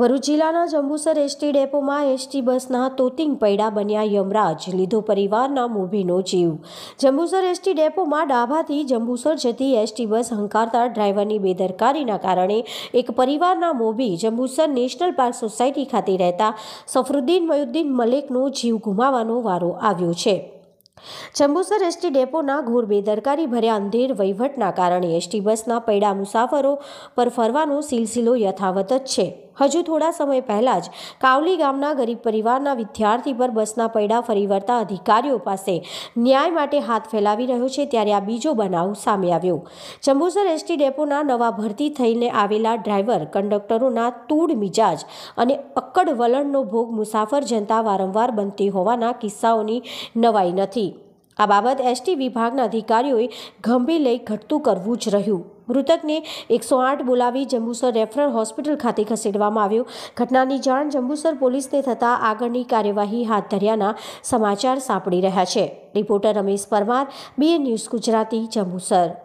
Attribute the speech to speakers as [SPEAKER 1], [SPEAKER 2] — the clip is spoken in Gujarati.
[SPEAKER 1] ભરૂચ જિલ્લાના જંબુસર એસટી ડેપોમાં એસટી બસના તોતિંગ પૈડા બન્યા યમરાજ લીધો પરિવારના મૂભીનો જીવ જંબુસર એસટી ડેપોમાં ડાભાથી જંબુસર જતી એસટી બસ હંકારતા ડ્રાઈવરની બેદરકારીના કારણે એક પરિવારના મોભી જંબુસર નેશનલ પાર્ક સોસાયટી ખાતે રહેતા સફરુદ્દીન મયુદ્દીન મલેકનો જીવ ગુમાવાનો વારો આવ્યો છે જંબુસર એસટી ડેપોના ઘોર બેદરકારી ભર્યા અંધેર વહીવટના કારણે એસટી બસના પૈડા મુસાફરો પર ફરવાનો સિલસિલો યથાવત જ છે હજુ થોડા સમય પહેલાં જ કાવલી ગામના ગરીબ પરિવારના વિદ્યાર્થી પર બસના પૈડા ફરી વળતા અધિકારીઓ પાસે ન્યાય માટે હાથ ફેલાવી રહ્યો છે ત્યારે આ બીજો બનાવ સામે આવ્યો ચંબુસર એસટી ડેપોના નવા ભરતી થઈને આવેલા ડ્રાઈવર કંડક્ટરોના તૂડ મિજાજ અને અક્કડ વલણનો ભોગ મુસાફર જનતા વારંવાર બનતી હોવાના કિસ્સાઓની નવાઈ નથી આ બાબત એસટી વિભાગના અધિકારીઓએ ગંભીર લઈ ઘટતું કરવું જ રહ્યું મૃતકને એકસો આઠ બોલાવી જંબુસર રેફરલ હોસ્પિટલ ખાતે ખસેડવામાં આવ્યો ઘટનાની જાણ જંબુસર પોલીસને થતાં આગળની કાર્યવાહી હાથ ધર્યાના સમાચાર સાંપડી રહ્યા છે reporter Ramesh Parmar BA news Gujarati Jambusar